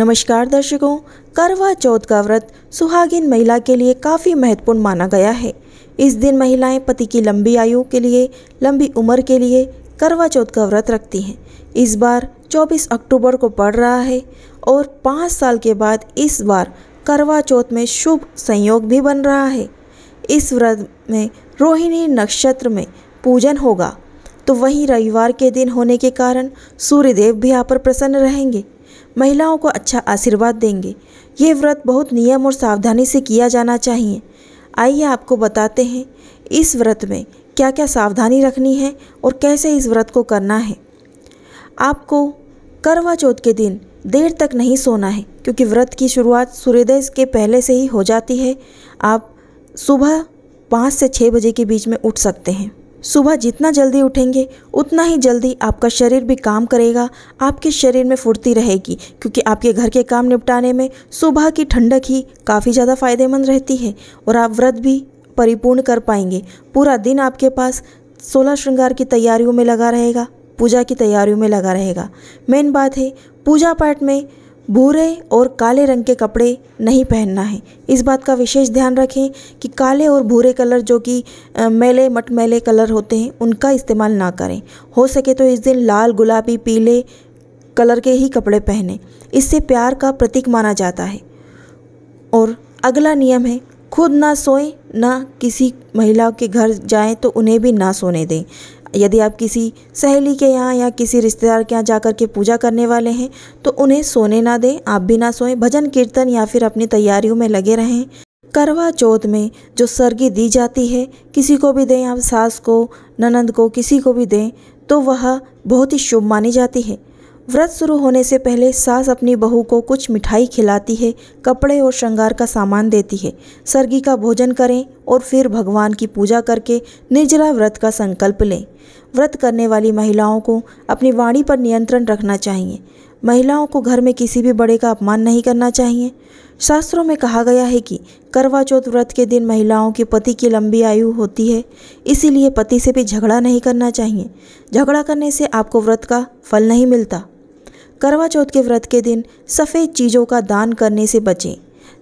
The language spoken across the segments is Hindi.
नमस्कार दर्शकों करवा चौथ का व्रत सुहागिन महिला के लिए काफ़ी महत्वपूर्ण माना गया है इस दिन महिलाएं पति की लंबी आयु के लिए लंबी उम्र के लिए करवा चौथ का व्रत रखती हैं इस बार 24 अक्टूबर को पड़ रहा है और पाँच साल के बाद इस बार करवा चौथ में शुभ संयोग भी बन रहा है इस व्रत में रोहिणी नक्षत्र में पूजन होगा तो वहीं रविवार के दिन होने के कारण सूर्यदेव भी यहाँ पर प्रसन्न रहेंगे महिलाओं को अच्छा आशीर्वाद देंगे ये व्रत बहुत नियम और सावधानी से किया जाना चाहिए आइए आपको बताते हैं इस व्रत में क्या क्या सावधानी रखनी है और कैसे इस व्रत को करना है आपको करवा चौथ के दिन देर तक नहीं सोना है क्योंकि व्रत की शुरुआत सूर्योदय के पहले से ही हो जाती है आप सुबह पाँच से छः बजे के बीच में उठ सकते हैं सुबह जितना जल्दी उठेंगे उतना ही जल्दी आपका शरीर भी काम करेगा आपके शरीर में फुर्ती रहेगी क्योंकि आपके घर के काम निपटाने में सुबह की ठंडक ही काफ़ी ज़्यादा फायदेमंद रहती है और आप व्रत भी परिपूर्ण कर पाएंगे पूरा दिन आपके पास सोलह श्रृंगार की तैयारियों में लगा रहेगा पूजा की तैयारियों में लगा रहेगा मेन बात है पूजा पाठ में भूरे और काले रंग के कपड़े नहीं पहनना है इस बात का विशेष ध्यान रखें कि काले और भूरे कलर जो कि मैले मटमैले कलर होते हैं उनका इस्तेमाल ना करें हो सके तो इस दिन लाल गुलाबी पीले कलर के ही कपड़े पहने इससे प्यार का प्रतीक माना जाता है और अगला नियम है खुद ना सोएं ना किसी महिला के घर जाएं तो उन्हें भी ना सोने दें यदि आप किसी सहेली के यहाँ या किसी रिश्तेदार के यहाँ जाकर के पूजा करने वाले हैं तो उन्हें सोने ना दें आप भी ना सोएं भजन कीर्तन या फिर अपनी तैयारियों में लगे रहें करवा चौथ में जो सर्गी दी जाती है किसी को भी दें आप सास को ननंद को किसी को भी दें तो वह बहुत ही शुभ मानी जाती है व्रत शुरू होने से पहले सास अपनी बहू को कुछ मिठाई खिलाती है कपड़े और श्रृंगार का सामान देती है सर्गी का भोजन करें और फिर भगवान की पूजा करके निर्जला व्रत का संकल्प लें व्रत करने वाली महिलाओं को अपनी वाणी पर नियंत्रण रखना चाहिए महिलाओं को घर में किसी भी बड़े का अपमान नहीं करना चाहिए शास्त्रों में कहा गया है कि करवा चौथ व्रत के दिन महिलाओं के पति की लंबी आयु होती है इसीलिए पति से भी झगड़ा नहीं करना चाहिए झगड़ा करने से आपको व्रत का फल नहीं मिलता करवा चौथ के व्रत के दिन सफ़ेद चीज़ों का दान करने से बचें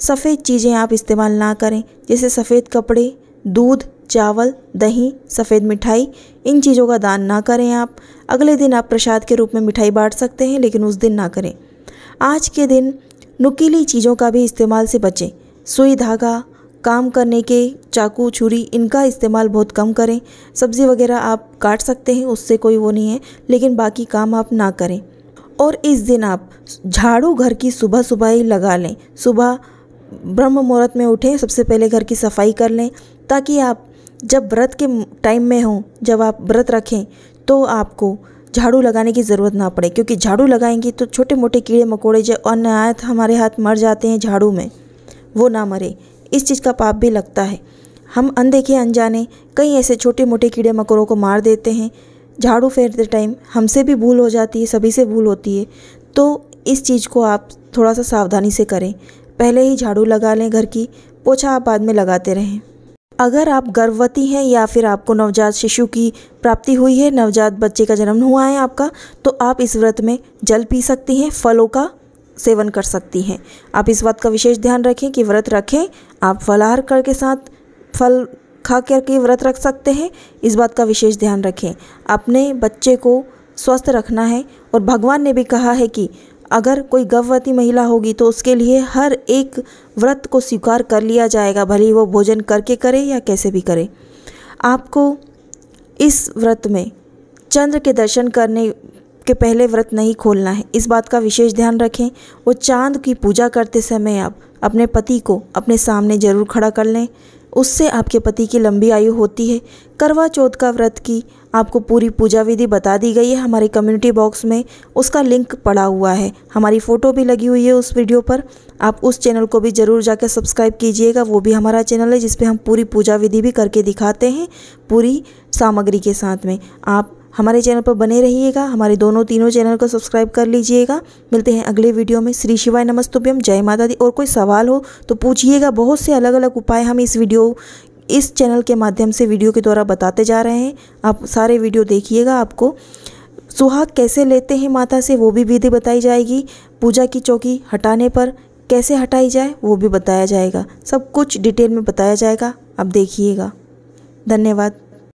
सफ़ेद चीज़ें आप इस्तेमाल ना करें जैसे सफ़ेद कपड़े दूध चावल दही सफ़ेद मिठाई इन चीज़ों का दान ना करें आप अगले दिन आप प्रसाद के रूप में मिठाई बांट सकते हैं लेकिन उस दिन ना करें आज के दिन नुकीली चीज़ों का भी इस्तेमाल से बचें सुई धागा काम करने के चाकू छुरी इनका इस्तेमाल बहुत कम करें सब्ज़ी वगैरह आप काट सकते हैं उससे कोई वो नहीं है लेकिन बाकी काम आप ना करें और इस दिन आप झाड़ू घर की सुबह सुबह ही लगा लें सुबह ब्रह्म मुहूर्त में उठें सबसे पहले घर की सफाई कर लें ताकि आप जब व्रत के टाइम में हों जब आप व्रत रखें तो आपको झाड़ू लगाने की ज़रूरत ना पड़े क्योंकि झाड़ू लगाएंगे तो छोटे मोटे कीड़े मकोड़े जो अनायत हमारे हाथ मर जाते हैं झाड़ू में वो ना मरे इस चीज़ का पाप भी लगता है हम अनदेखे अनजाने कई ऐसे छोटे मोटे कीड़े मकोड़ों को मार देते हैं झाड़ू फेरते टाइम हमसे भी भूल हो जाती है सभी से भूल होती है तो इस चीज़ को आप थोड़ा सा सावधानी से करें पहले ही झाड़ू लगा लें घर की पोछा आप बाद में लगाते रहें अगर आप गर्भवती हैं या फिर आपको नवजात शिशु की प्राप्ति हुई है नवजात बच्चे का जन्म हुआ है आपका तो आप इस व्रत में जल पी सकती हैं फलों का सेवन कर सकती हैं आप इस बात का विशेष ध्यान रखें कि व्रत रखें आप फलाहार करके साथ फल खा करके व्रत रख सकते हैं इस बात का विशेष ध्यान रखें अपने बच्चे को स्वस्थ रखना है और भगवान ने भी कहा है कि अगर कोई गर्भवती महिला होगी तो उसके लिए हर एक व्रत को स्वीकार कर लिया जाएगा भले वो भोजन करके करे या कैसे भी करे आपको इस व्रत में चंद्र के दर्शन करने के पहले व्रत नहीं खोलना है इस बात का विशेष ध्यान रखें वो चांद की पूजा करते समय आप अपने पति को अपने सामने जरूर खड़ा कर लें उससे आपके पति की लंबी आयु होती है करवा चौथ का व्रत की आपको पूरी पूजा विधि बता दी गई है हमारे कम्युनिटी बॉक्स में उसका लिंक पड़ा हुआ है हमारी फ़ोटो भी लगी हुई है उस वीडियो पर आप उस चैनल को भी ज़रूर जाकर सब्सक्राइब कीजिएगा वो भी हमारा चैनल है जिसपे हम पूरी पूजा विधि भी करके दिखाते हैं पूरी सामग्री के साथ में आप हमारे चैनल पर बने रहिएगा हमारे दोनों तीनों चैनल को सब्सक्राइब कर लीजिएगा मिलते हैं अगले वीडियो में श्री शिवाय नमस्तुभ्यम जय माता दी और कोई सवाल हो तो पूछिएगा बहुत से अलग अलग उपाय हम इस वीडियो इस चैनल के माध्यम से वीडियो के द्वारा बताते जा रहे हैं आप सारे वीडियो देखिएगा आपको सुहाग कैसे लेते हैं माता से वो भी विधि बताई जाएगी पूजा की चौकी हटाने पर कैसे हटाई जाए वो भी बताया जाएगा सब कुछ डिटेल में बताया जाएगा आप देखिएगा धन्यवाद